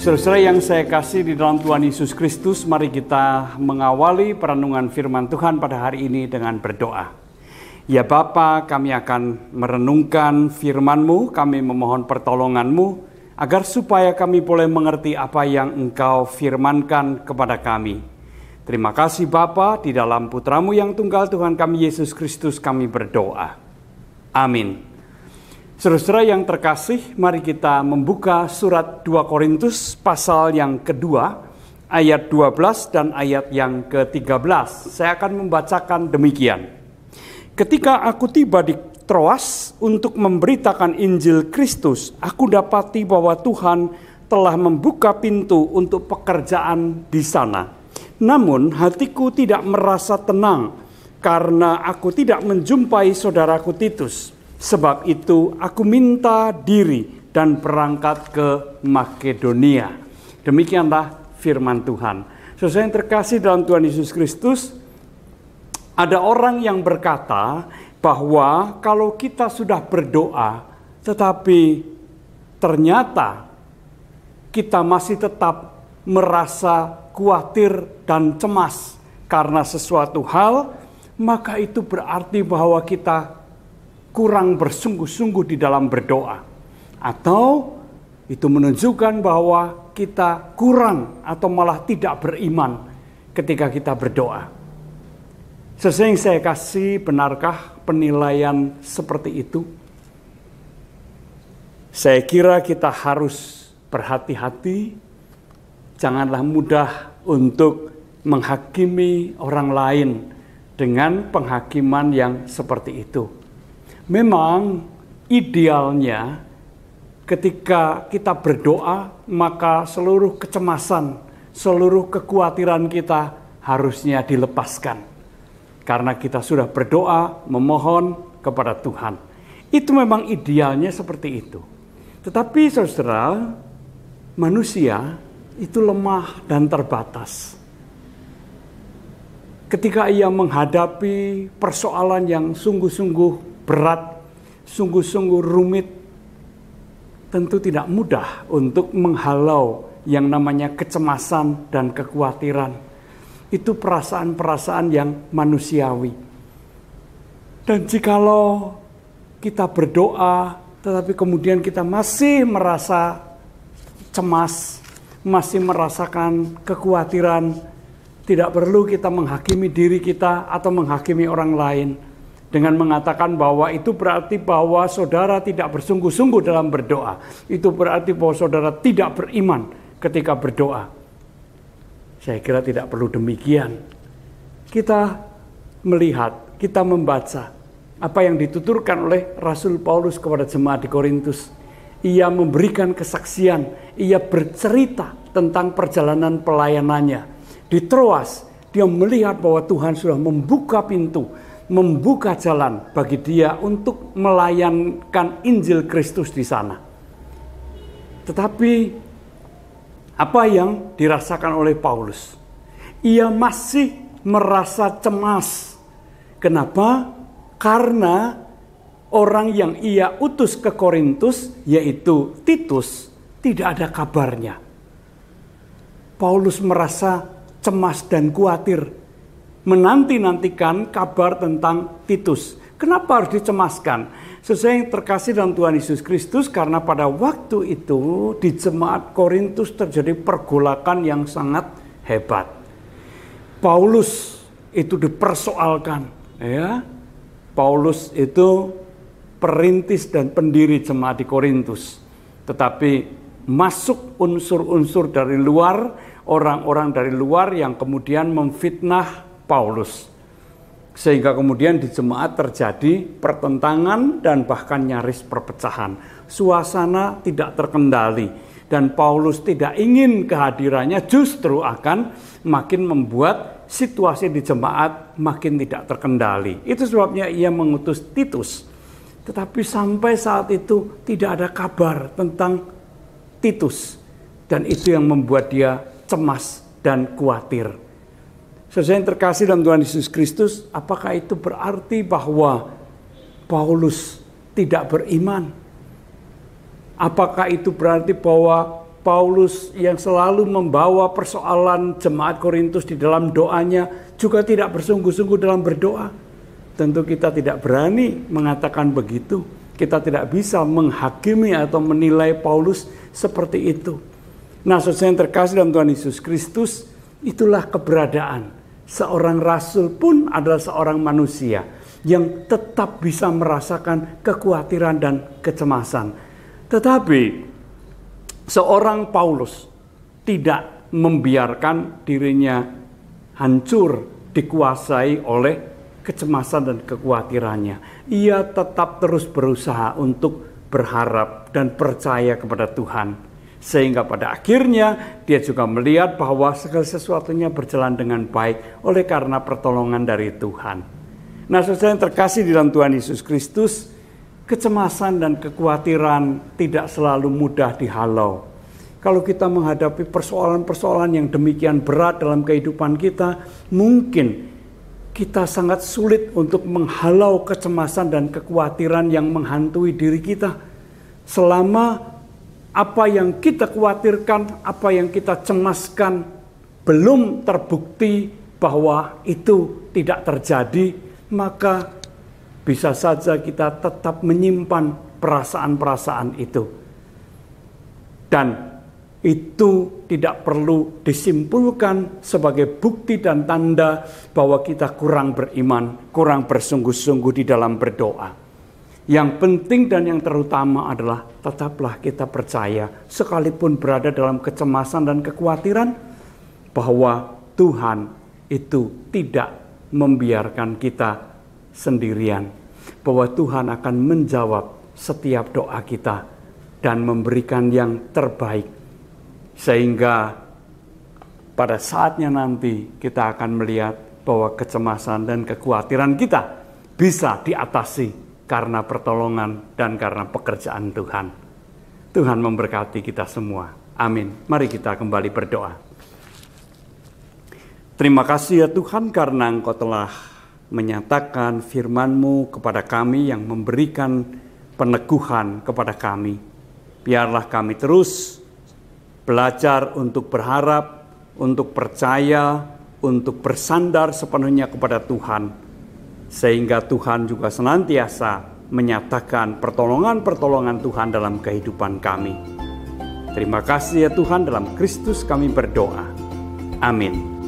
Saudara yang saya kasih di dalam Tuhan Yesus Kristus, mari kita mengawali perenungan firman Tuhan pada hari ini dengan berdoa. Ya Bapa, kami akan merenungkan firman-Mu, kami memohon pertolongan-Mu, agar supaya kami boleh mengerti apa yang Engkau firmankan kepada kami. Terima kasih Bapa, di dalam putramu yang tunggal Tuhan kami Yesus Kristus kami berdoa. Amin. Saudara-saudara yang terkasih, mari kita membuka surat 2 Korintus pasal yang kedua, ayat 12 dan ayat yang ke-13. Saya akan membacakan demikian. Ketika aku tiba di Troas untuk memberitakan Injil Kristus, aku dapati bahwa Tuhan telah membuka pintu untuk pekerjaan di sana. Namun hatiku tidak merasa tenang karena aku tidak menjumpai saudaraku Titus Sebab itu aku minta diri dan berangkat ke Makedonia. Demikianlah firman Tuhan. Sesuai yang terkasih dalam Tuhan Yesus Kristus, ada orang yang berkata bahwa kalau kita sudah berdoa, tetapi ternyata kita masih tetap merasa khawatir dan cemas karena sesuatu hal, maka itu berarti bahwa kita kurang bersungguh-sungguh di dalam berdoa, atau itu menunjukkan bahwa kita kurang atau malah tidak beriman ketika kita berdoa. Sesering saya kasih, benarkah penilaian seperti itu? Saya kira kita harus berhati-hati, janganlah mudah untuk menghakimi orang lain dengan penghakiman yang seperti itu Memang idealnya ketika kita berdoa maka seluruh kecemasan, seluruh kekhawatiran kita harusnya dilepaskan. Karena kita sudah berdoa, memohon kepada Tuhan. Itu memang idealnya seperti itu. Tetapi saudara, manusia itu lemah dan terbatas. Ketika ia menghadapi persoalan yang sungguh-sungguh berat, sungguh-sungguh rumit, tentu tidak mudah untuk menghalau yang namanya kecemasan dan kekhawatiran. Itu perasaan-perasaan yang manusiawi. Dan jikalau kita berdoa, tetapi kemudian kita masih merasa cemas, masih merasakan kekhawatiran, tidak perlu kita menghakimi diri kita atau menghakimi orang lain dengan mengatakan bahwa itu berarti bahwa saudara tidak bersungguh-sungguh dalam berdoa. Itu berarti bahwa saudara tidak beriman ketika berdoa. Saya kira tidak perlu demikian. Kita melihat, kita membaca apa yang dituturkan oleh Rasul Paulus kepada jemaat di Korintus. Ia memberikan kesaksian, ia bercerita tentang perjalanan pelayanannya. Di Troas, dia melihat bahwa Tuhan sudah membuka pintu membuka jalan bagi dia untuk melayankan Injil Kristus di sana. Tetapi apa yang dirasakan oleh Paulus? Ia masih merasa cemas. Kenapa? Karena orang yang ia utus ke Korintus, yaitu Titus, tidak ada kabarnya. Paulus merasa cemas dan khawatir menanti-nantikan kabar tentang Titus. Kenapa harus dicemaskan? Sesuai yang terkasih dalam Tuhan Yesus Kristus karena pada waktu itu di jemaat Korintus terjadi pergolakan yang sangat hebat. Paulus itu dipersoalkan, ya. Paulus itu perintis dan pendiri jemaat di Korintus. Tetapi masuk unsur-unsur dari luar, orang-orang dari luar yang kemudian memfitnah Paulus. Sehingga kemudian di jemaat terjadi pertentangan dan bahkan nyaris perpecahan. Suasana tidak terkendali dan Paulus tidak ingin kehadirannya justru akan makin membuat situasi di jemaat makin tidak terkendali. Itu sebabnya ia mengutus Titus. Tetapi sampai saat itu tidak ada kabar tentang Titus. Dan itu yang membuat dia cemas dan khawatir. Sesuai yang terkasih dalam Tuhan Yesus Kristus, apakah itu berarti bahwa Paulus tidak beriman? Apakah itu berarti bahwa Paulus yang selalu membawa persoalan jemaat Korintus di dalam doanya juga tidak bersungguh-sungguh dalam berdoa? Tentu kita tidak berani mengatakan begitu. Kita tidak bisa menghakimi atau menilai Paulus seperti itu. Nah, sesuai yang terkasih dalam Tuhan Yesus Kristus, itulah keberadaan seorang rasul pun adalah seorang manusia yang tetap bisa merasakan kekhawatiran dan kecemasan. Tetapi seorang Paulus tidak membiarkan dirinya hancur dikuasai oleh kecemasan dan kekhawatirannya. Ia tetap terus berusaha untuk berharap dan percaya kepada Tuhan sehingga pada akhirnya dia juga melihat bahwa segala sesuatunya berjalan dengan baik oleh karena pertolongan dari Tuhan. Nah saudara yang terkasih di dalam Tuhan Yesus Kristus, kecemasan dan kekhawatiran tidak selalu mudah dihalau. Kalau kita menghadapi persoalan-persoalan yang demikian berat dalam kehidupan kita, mungkin kita sangat sulit untuk menghalau kecemasan dan kekhawatiran yang menghantui diri kita selama apa yang kita khawatirkan, apa yang kita cemaskan belum terbukti bahwa itu tidak terjadi, maka bisa saja kita tetap menyimpan perasaan-perasaan itu. Dan itu tidak perlu disimpulkan sebagai bukti dan tanda bahwa kita kurang beriman, kurang bersungguh-sungguh di dalam berdoa. Yang penting dan yang terutama adalah tetaplah kita percaya sekalipun berada dalam kecemasan dan kekhawatiran bahwa Tuhan itu tidak membiarkan kita sendirian. Bahwa Tuhan akan menjawab setiap doa kita dan memberikan yang terbaik. Sehingga pada saatnya nanti kita akan melihat bahwa kecemasan dan kekhawatiran kita bisa diatasi karena pertolongan dan karena pekerjaan Tuhan. Tuhan memberkati kita semua. Amin. Mari kita kembali berdoa. Terima kasih ya Tuhan karena Engkau telah menyatakan firman-Mu kepada kami yang memberikan peneguhan kepada kami. Biarlah kami terus belajar untuk berharap, untuk percaya, untuk bersandar sepenuhnya kepada Tuhan sehingga Tuhan juga senantiasa menyatakan pertolongan-pertolongan Tuhan dalam kehidupan kami. Terima kasih ya Tuhan dalam Kristus kami berdoa. Amin.